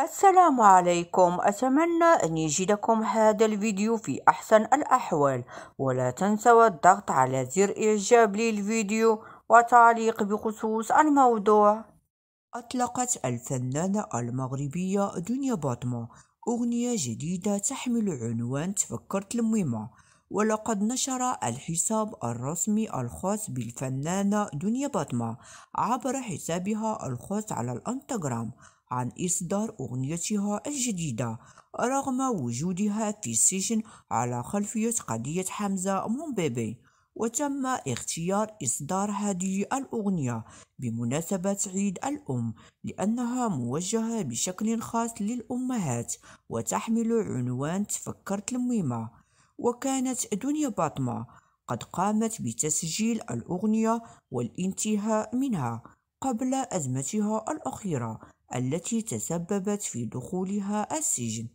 السلام عليكم أتمنى أن يجدكم هذا الفيديو في أحسن الأحوال ولا تنسوا الضغط على زر إعجاب للفيديو وتعليق بخصوص الموضوع أطلقت الفنانة المغربية دنيا باطمة أغنية جديدة تحمل عنوان تفكرت المهمة ولقد نشر الحساب الرسمي الخاص بالفنانة دنيا باطمة عبر حسابها الخاص على الانستغرام عن إصدار أغنيتها الجديدة رغم وجودها في السجن على خلفية قضية حمزة مومبيبي وتم اختيار إصدار هذه الأغنية بمناسبة عيد الأم لأنها موجهة بشكل خاص للأمهات وتحمل عنوان تفكرت المهمة وكانت دنيا باطمة قد قامت بتسجيل الأغنية والانتهاء منها قبل أزمتها الأخيرة التي تسببت في دخولها السجن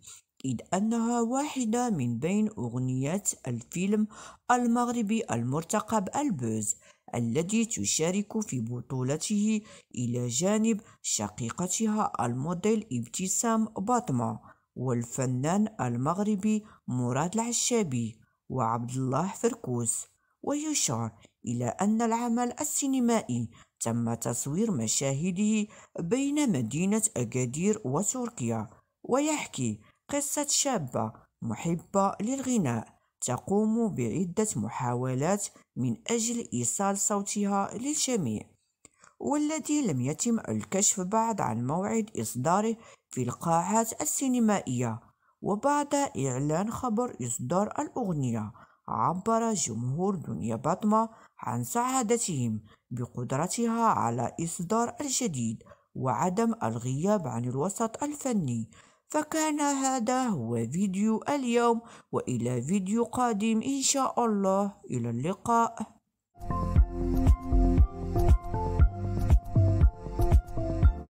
إذ أنها واحدة من بين أغنيات الفيلم المغربي المرتقب البوز الذي تشارك في بطولته إلى جانب شقيقتها الموديل ابتسام باطمة والفنان المغربي مراد العشابي وعبد الله فركوس ويشار إلى أن العمل السينمائي تم تصوير مشاهده بين مدينة أكادير وتركيا ويحكي قصة شابة محبة للغناء تقوم بعدة محاولات من أجل إيصال صوتها للجميع والذي لم يتم الكشف بعد عن موعد إصداره في القاعات السينمائية وبعد إعلان خبر إصدار الأغنية عبر جمهور دنيا باتما عن سعادتهم بقدرتها على إصدار الجديد وعدم الغياب عن الوسط الفني فكان هذا هو فيديو اليوم وإلى فيديو قادم إن شاء الله إلى اللقاء